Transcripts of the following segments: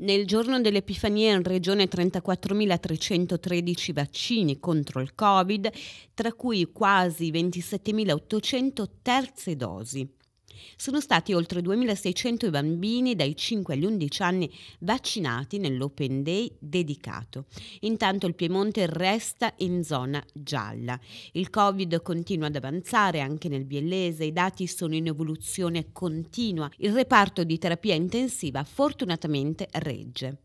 Nel giorno dell'Epifania in regione 34.313 vaccini contro il Covid, tra cui quasi 27.800 terze dosi sono stati oltre 2.600 i bambini dai 5 agli 11 anni vaccinati nell'Open Day dedicato. Intanto il Piemonte resta in zona gialla. Il Covid continua ad avanzare anche nel Biellese, i dati sono in evoluzione continua. Il reparto di terapia intensiva fortunatamente regge.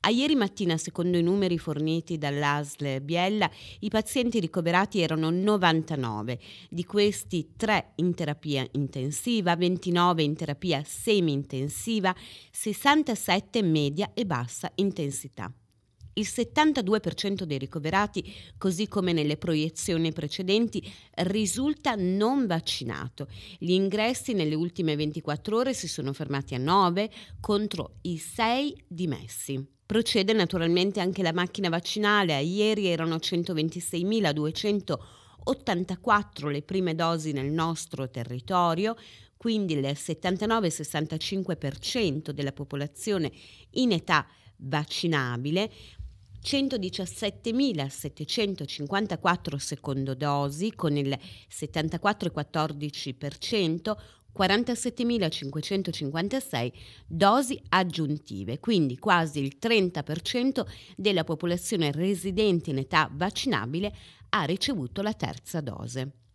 A ieri mattina, secondo i numeri forniti dall'ASL Biella, i pazienti ricoverati erano 99, di questi 3 in terapia intensiva, 29 in terapia semi-intensiva, 67 media e bassa intensità. Il 72% dei ricoverati, così come nelle proiezioni precedenti, risulta non vaccinato. Gli ingressi nelle ultime 24 ore si sono fermati a 9 contro i 6 dimessi. Procede naturalmente anche la macchina vaccinale, a ieri erano 126.284 le prime dosi nel nostro territorio, quindi il 79-65% della popolazione in età vaccinabile, 117.754 secondo dosi con il 74,14%, 47.556 dosi aggiuntive, quindi quasi il 30% della popolazione residente in età vaccinabile ha ricevuto la terza dose.